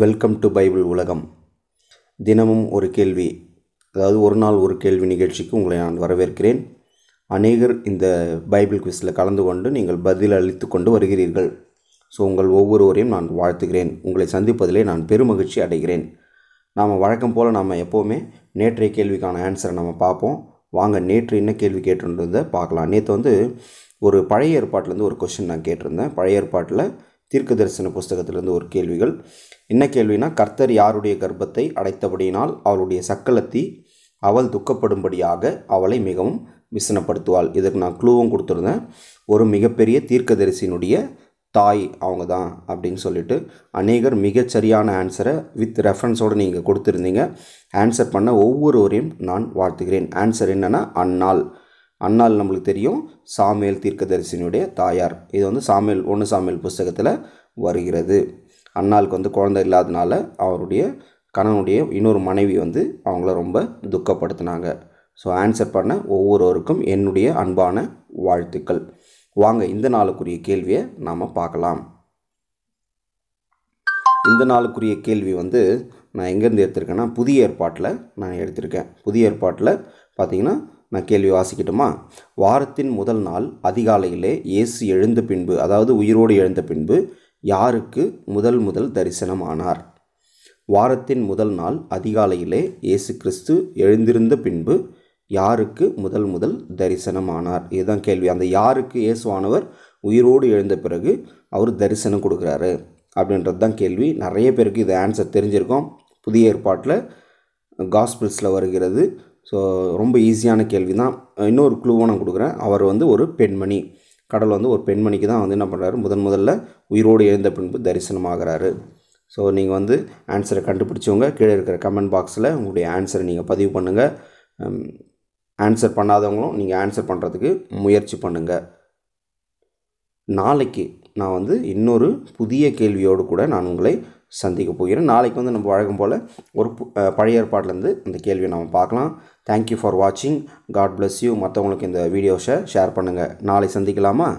welcome to Bible உலகம் தினமும் ஒரு கேள்வி அதாவது ஒரு நாள் ஒரு கேள்வி நிகழ்ச்சிக்கு உங்களை நான் வரவேற்கிறேன் அநேகர் இந்த பைபிள் குவிஸில் கலந்து கொண்டு நீங்கள் பதில் அளித்து கொண்டு வருகிறீர்கள் ஸோ உங்கள் ஒவ்வொருவரையும் நான் வாழ்த்துகிறேன் உங்களை சந்திப்பதிலே நான் பெருமகிழ்ச்சி அடைகிறேன் நாம் வழக்கம் போல் நாம் எப்போவுமே நேற்றைய கேள்விக்கான ஆன்சரை நம்ம பார்ப்போம் வாங்க நேற்று என்ன கேள்வி கேட்டுருந்ததை பார்க்கலாம் நேற்று வந்து ஒரு பழைய ஏற்பாட்டிலேருந்து ஒரு கொஷின் நான் கேட்டிருந்தேன் பழைய ஏற்பாட்டில் தீர்க்க தரிசன புஸ்தகத்திலிருந்து ஒரு கேள்விகள் என்ன கேள்வினா கர்த்தர் யாருடைய கர்ப்பத்தை அடைத்தபடியினால் அவளுடைய சக்கலத்தி அவள் துக்கப்படும்படியாக அவளை மிகவும் விசனப்படுத்துவாள் இதற்கு நான் க்ளூவும் கொடுத்துருந்தேன் ஒரு மிகப்பெரிய தீர்க்கதரிசியினுடைய தாய் அவங்க தான் அப்படின்னு சொல்லிட்டு அநேகர் மிகச்சரியான ஆன்சரை வித் ரெஃபரன்ஸோடு நீங்கள் கொடுத்துருந்தீங்க ஆன்சர் பண்ண ஒவ்வொருவரையும் நான் வாழ்த்துகிறேன் ஆன்சர் என்னென்னா அந்நாள் அன்னால் நம்மளுக்கு தெரியும் சாமியல் தீர்க்க தரிசனியுடைய தாயார் இது வந்து சாமியல் ஒன்று சாமியல் புஸ்தகத்தில் வருகிறது அன்னாளுக்கு வந்து குழந்தை இல்லாதனால அவருடைய கணவனுடைய இன்னொரு மனைவி வந்து அவங்கள ரொம்ப துக்கப்படுத்தினாங்க ஸோ ஆன்சர் பண்ண ஒவ்வொருவருக்கும் என்னுடைய அன்பான வாழ்த்துக்கள் வாங்க இந்த நாளுக்குரிய கேள்வியை நாம் பார்க்கலாம் இந்த நாளுக்குரிய கேள்வி வந்து நான் எங்கேருந்து எடுத்திருக்கேன்னா புதிய ஏற்பாட்டில் நான் எடுத்திருக்கேன் புதிய ஏற்பாட்டில் பார்த்தீங்கன்னா நான் கேள்வி வாசிக்கட்டுமா வாரத்தின் முதல் நாள் அதிகாலையிலே இயேசு எழுந்த பின்பு அதாவது உயிரோடு எழுந்த பின்பு யாருக்கு முதல் முதல் தரிசனம் ஆனார் வாரத்தின் முதல் நாள் அதிகாலையிலே இயேசு கிறிஸ்து எழுந்திருந்த பின்பு யாருக்கு முதல் முதல் தரிசனமானார் இதுதான் கேள்வி அந்த யாருக்கு இயேசுவானவர் உயிரோடு எழுந்த பிறகு அவர் தரிசனம் கொடுக்குறாரு அப்படின்றது தான் கேள்வி நிறைய பேருக்கு இது ஆன்சர் தெரிஞ்சிருக்கோம் புதிய ஏற்பாட்டில் காஸ்பிள்ஸில் வருகிறது ஸோ ரொம்ப ஈஸியான கேள்வி தான் இன்னொரு க்ளூவாக நான் கொடுக்குறேன் அவர் வந்து ஒரு பெண்மணி கடல் வந்து ஒரு பெண்மணிக்கு தான் வந்து என்ன பண்ணுறாரு முதன் முதல்ல உயிரோடு எழுந்த பின்பு தரிசனமாகிறாரு ஸோ நீங்கள் வந்து ஆன்சரை கண்டுபிடிச்சவங்க கீழே இருக்கிற கமெண்ட் பாக்ஸில் உங்களுடைய ஆன்சரை நீங்கள் பதிவு பண்ணுங்கள் ஆன்சர் பண்ணாதவங்களும் நீங்கள் ஆன்சர் பண்ணுறதுக்கு முயற்சி பண்ணுங்கள் நாளைக்கு நான் வந்து இன்னொரு புதிய கேள்வியோடு கூட நான் உங்களை சந்திக்க போகிறோம் நாளைக்கு வந்து நம்ம வழக்கம் போல் ஒரு பழைய ஏற்பாட்டிலேருந்து இந்த கேள்வியை நம்ம பார்க்கலாம் தேங்க்யூ ஃபார் வாட்சிங் காட் பிளஸ் யூ மற்றவங்களுக்கு இந்த வீடியோஸை ஷேர் பண்ணுங்கள் நாளை சந்திக்கலாமா